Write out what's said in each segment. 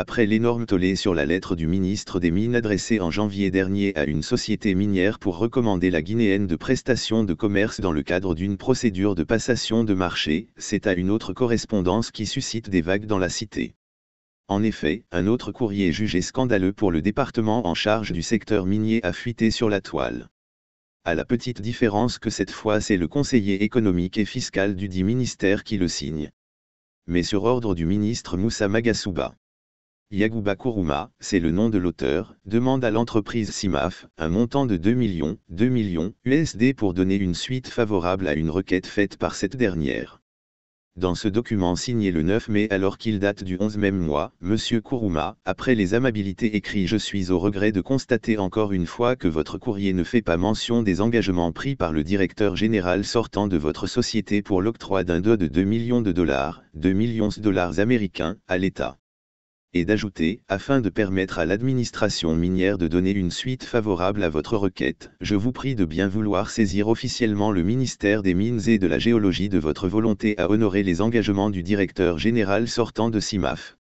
après l'énorme tollé sur la lettre du ministre des Mines adressée en janvier dernier à une société minière pour recommander la guinéenne de prestations de commerce dans le cadre d'une procédure de passation de marché, c'est à une autre correspondance qui suscite des vagues dans la cité. En effet, un autre courrier jugé scandaleux pour le département en charge du secteur minier a fuité sur la toile. À la petite différence que cette fois c'est le conseiller économique et fiscal du dit ministère qui le signe. Mais sur ordre du ministre Moussa Magasuba. Yaguba Kuruma, c'est le nom de l'auteur, demande à l'entreprise CIMAF un montant de 2 millions, 2 millions USD pour donner une suite favorable à une requête faite par cette dernière. Dans ce document signé le 9 mai alors qu'il date du 11 même mois, M. Kuruma, après les amabilités écrites, Je suis au regret de constater encore une fois que votre courrier ne fait pas mention des engagements pris par le directeur général sortant de votre société pour l'octroi d'un dos de 2 millions de dollars, 2 millions de dollars américains, à l'État et d'ajouter, afin de permettre à l'administration minière de donner une suite favorable à votre requête, je vous prie de bien vouloir saisir officiellement le ministère des Mines et de la Géologie de votre volonté à honorer les engagements du directeur général sortant de CIMAF.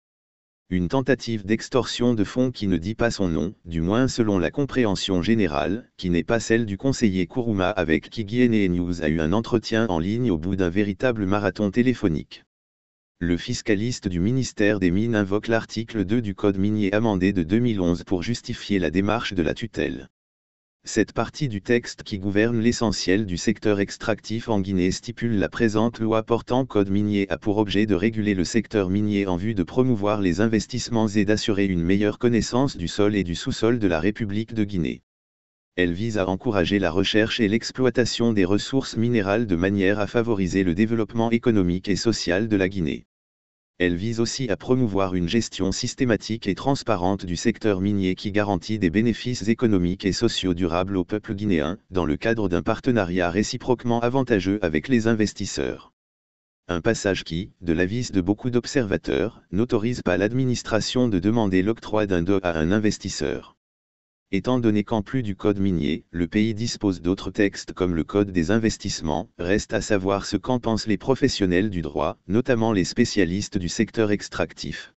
Une tentative d'extorsion de fonds qui ne dit pas son nom, du moins selon la compréhension générale, qui n'est pas celle du conseiller Kuruma avec qui Guyene News a eu un entretien en ligne au bout d'un véritable marathon téléphonique le fiscaliste du ministère des Mines invoque l'article 2 du Code minier amendé de 2011 pour justifier la démarche de la tutelle. Cette partie du texte qui gouverne l'essentiel du secteur extractif en Guinée stipule la présente loi portant Code minier a pour objet de réguler le secteur minier en vue de promouvoir les investissements et d'assurer une meilleure connaissance du sol et du sous-sol de la République de Guinée elle vise à encourager la recherche et l'exploitation des ressources minérales de manière à favoriser le développement économique et social de la Guinée. Elle vise aussi à promouvoir une gestion systématique et transparente du secteur minier qui garantit des bénéfices économiques et sociaux durables au peuple guinéen, dans le cadre d'un partenariat réciproquement avantageux avec les investisseurs. Un passage qui, de l'avis de beaucoup d'observateurs, n'autorise pas l'administration de demander l'octroi d'un DO à un investisseur. Étant donné qu'en plus du code minier, le pays dispose d'autres textes comme le code des investissements, reste à savoir ce qu'en pensent les professionnels du droit, notamment les spécialistes du secteur extractif.